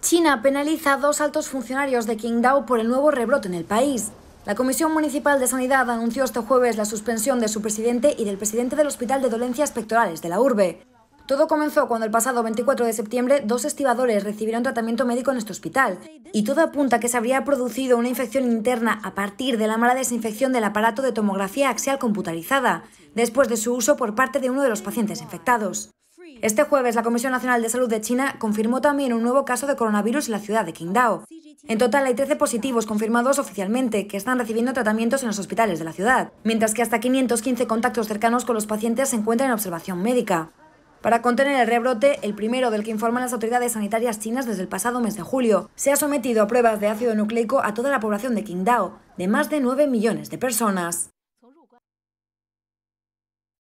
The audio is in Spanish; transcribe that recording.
China penaliza a dos altos funcionarios de Qingdao por el nuevo rebrote en el país. La Comisión Municipal de Sanidad anunció este jueves la suspensión de su presidente y del presidente del Hospital de Dolencias Pectorales de la urbe. Todo comenzó cuando el pasado 24 de septiembre dos estibadores recibieron tratamiento médico en este hospital, y todo apunta a que se habría producido una infección interna a partir de la mala desinfección del aparato de tomografía axial computarizada, después de su uso por parte de uno de los pacientes infectados. Este jueves, la Comisión Nacional de Salud de China confirmó también un nuevo caso de coronavirus en la ciudad de Qingdao. En total hay 13 positivos confirmados oficialmente que están recibiendo tratamientos en los hospitales de la ciudad, mientras que hasta 515 contactos cercanos con los pacientes se encuentran en observación médica. Para contener el rebrote, el primero del que informan las autoridades sanitarias chinas desde el pasado mes de julio, se ha sometido a pruebas de ácido nucleico a toda la población de Qingdao, de más de 9 millones de personas.